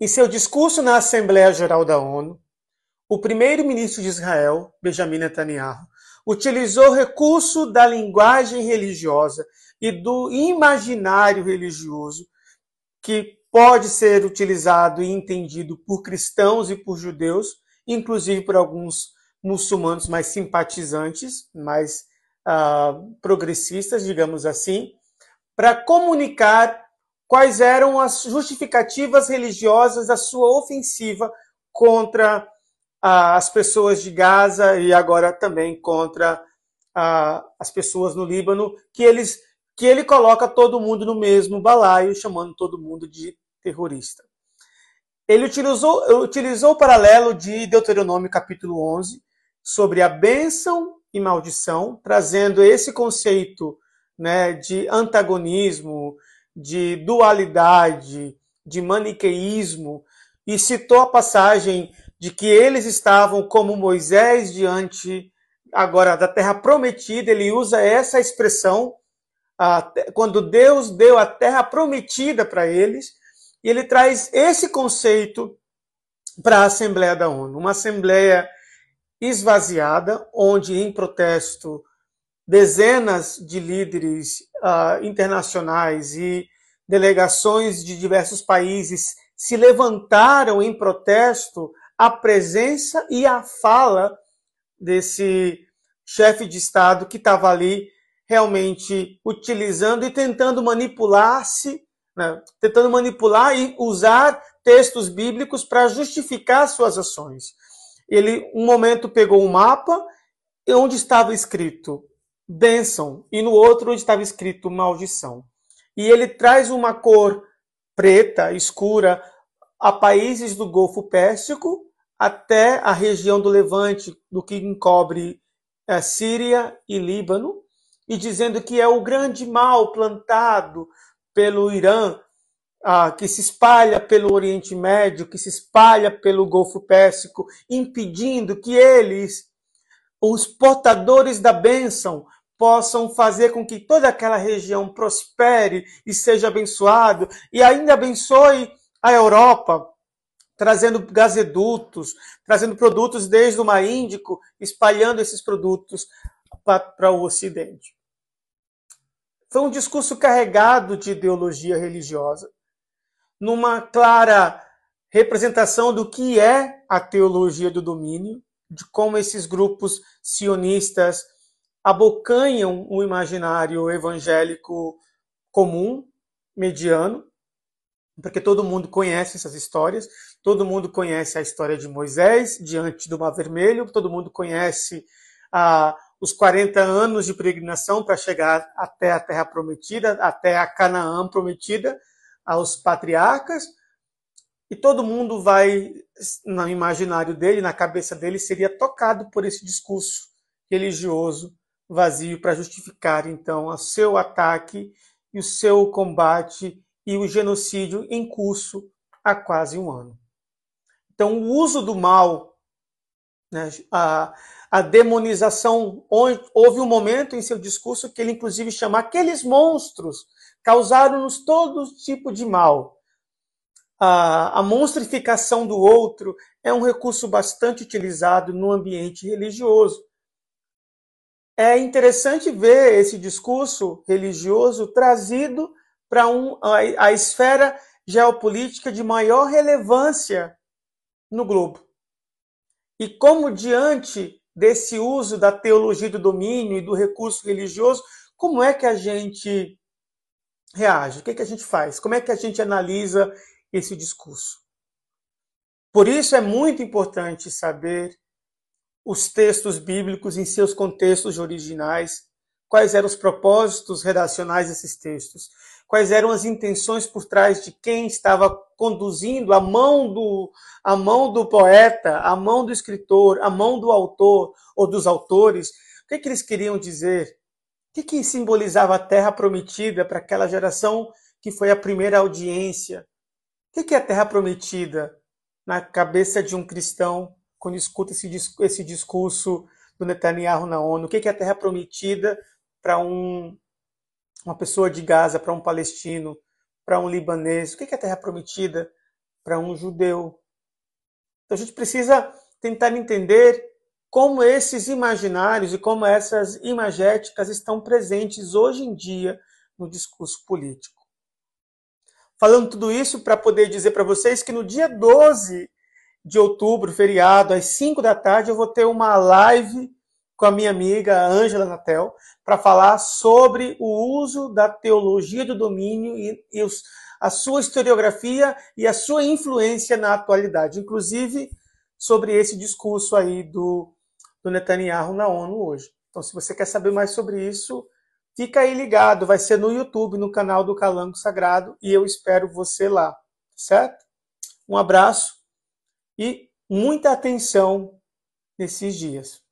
Em seu discurso na Assembleia Geral da ONU, o primeiro-ministro de Israel, Benjamin Netanyahu, utilizou recurso da linguagem religiosa e do imaginário religioso que pode ser utilizado e entendido por cristãos e por judeus, inclusive por alguns muçulmanos mais simpatizantes, mais uh, progressistas, digamos assim, para comunicar quais eram as justificativas religiosas da sua ofensiva contra ah, as pessoas de Gaza e agora também contra ah, as pessoas no Líbano, que eles que ele coloca todo mundo no mesmo balaio, chamando todo mundo de terrorista. Ele utilizou, utilizou o paralelo de Deuteronômio capítulo 11 sobre a bênção e maldição, trazendo esse conceito né, de antagonismo, de dualidade, de maniqueísmo, e citou a passagem de que eles estavam como Moisés diante agora da terra prometida, ele usa essa expressão quando Deus deu a terra prometida para eles, e ele traz esse conceito para a Assembleia da ONU, uma assembleia esvaziada, onde em protesto dezenas de líderes uh, internacionais e delegações de diversos países se levantaram em protesto à presença e à fala desse chefe de Estado que estava ali realmente utilizando e tentando manipular-se, né? tentando manipular e usar textos bíblicos para justificar suas ações. Ele, um momento, pegou um mapa onde estava escrito bênção, e no outro estava escrito maldição. E ele traz uma cor preta, escura, a países do Golfo Pérsico até a região do Levante, do que encobre a eh, Síria e Líbano, e dizendo que é o grande mal plantado pelo Irã, ah, que se espalha pelo Oriente Médio, que se espalha pelo Golfo Pérsico, impedindo que eles, os portadores da bênção, possam fazer com que toda aquela região prospere e seja abençoado e ainda abençoe a Europa, trazendo gasedutos, trazendo produtos desde o Mar Índico, espalhando esses produtos para o Ocidente. Foi um discurso carregado de ideologia religiosa, numa clara representação do que é a teologia do domínio, de como esses grupos sionistas abocanham o imaginário evangélico comum, mediano, porque todo mundo conhece essas histórias, todo mundo conhece a história de Moisés diante do Mar Vermelho, todo mundo conhece a ah, os 40 anos de peregrinação para chegar até a Terra Prometida, até a Canaã Prometida, aos patriarcas, e todo mundo vai, no imaginário dele, na cabeça dele, seria tocado por esse discurso religioso vazio para justificar então o seu ataque e o seu combate e o genocídio em curso há quase um ano. Então, o uso do mal, né, a, a demonização, houve um momento em seu discurso que ele inclusive chama aqueles monstros causaram-nos todo tipo de mal. A, a monstrificação do outro é um recurso bastante utilizado no ambiente religioso é interessante ver esse discurso religioso trazido para um, a, a, esfera geopolítica de maior relevância no globo. E como, diante desse uso da teologia do domínio e do recurso religioso, como é que a gente reage? O que, é que a gente faz? Como é que a gente analisa esse discurso? Por isso é muito importante saber os textos bíblicos em seus contextos originais, quais eram os propósitos redacionais desses textos, quais eram as intenções por trás de quem estava conduzindo a mão do a mão do poeta, a mão do escritor, a mão do autor ou dos autores, o que, é que eles queriam dizer? O que, é que simbolizava a terra prometida para aquela geração que foi a primeira audiência? O que é, é a terra prometida na cabeça de um cristão quando escuta esse, esse discurso do Netanyahu na ONU? O que é a terra prometida para um, uma pessoa de Gaza, para um palestino, para um libanês? O que é a terra prometida para um judeu? Então a gente precisa tentar entender como esses imaginários e como essas imagéticas estão presentes hoje em dia no discurso político. Falando tudo isso para poder dizer para vocês que no dia 12 de outubro, feriado, às 5 da tarde, eu vou ter uma live com a minha amiga Ângela Natel para falar sobre o uso da teologia do domínio e, e os, a sua historiografia e a sua influência na atualidade, inclusive sobre esse discurso aí do, do Netanyahu na ONU hoje. Então, se você quer saber mais sobre isso, fica aí ligado, vai ser no YouTube, no canal do Calango Sagrado, e eu espero você lá, certo? Um abraço e muita atenção nesses dias.